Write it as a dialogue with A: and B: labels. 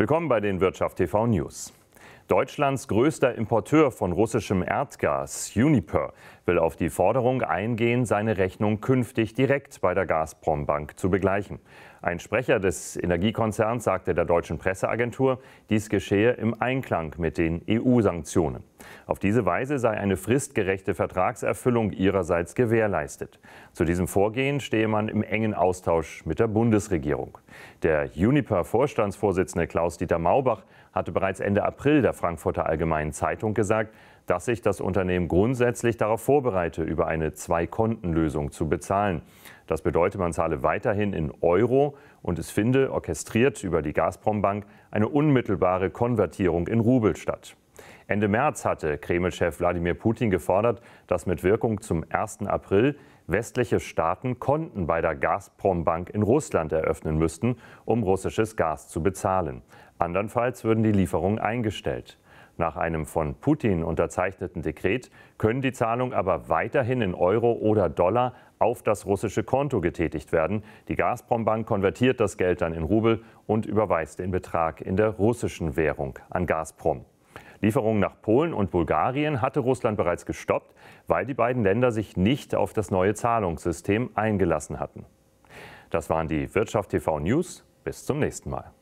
A: Willkommen bei den Wirtschaft TV News. Deutschlands größter Importeur von russischem Erdgas, Uniper, will auf die Forderung eingehen, seine Rechnung künftig direkt bei der Gazprom Bank zu begleichen. Ein Sprecher des Energiekonzerns sagte der deutschen Presseagentur, dies geschehe im Einklang mit den EU-Sanktionen. Auf diese Weise sei eine fristgerechte Vertragserfüllung ihrerseits gewährleistet. Zu diesem Vorgehen stehe man im engen Austausch mit der Bundesregierung. Der Juniper-Vorstandsvorsitzende Klaus-Dieter Maubach hatte bereits Ende April der Frankfurter Allgemeinen Zeitung gesagt, dass sich das Unternehmen grundsätzlich darauf vorbereite, über eine Zwei-Konten-Lösung zu bezahlen. Das bedeutet, man zahle weiterhin in Euro und es finde, orchestriert über die Gazprom-Bank, eine unmittelbare Konvertierung in Rubel statt. Ende März hatte Kreml-Chef Wladimir Putin gefordert, dass mit Wirkung zum 1. April westliche Staaten Konten bei der Gazprom-Bank in Russland eröffnen müssten, um russisches Gas zu bezahlen. Andernfalls würden die Lieferungen eingestellt. Nach einem von Putin unterzeichneten Dekret können die Zahlungen aber weiterhin in Euro oder Dollar auf das russische Konto getätigt werden. Die Gazprom-Bank konvertiert das Geld dann in Rubel und überweist den Betrag in der russischen Währung an Gazprom. Lieferungen nach Polen und Bulgarien hatte Russland bereits gestoppt, weil die beiden Länder sich nicht auf das neue Zahlungssystem eingelassen hatten. Das waren die Wirtschaft TV News. Bis zum nächsten Mal.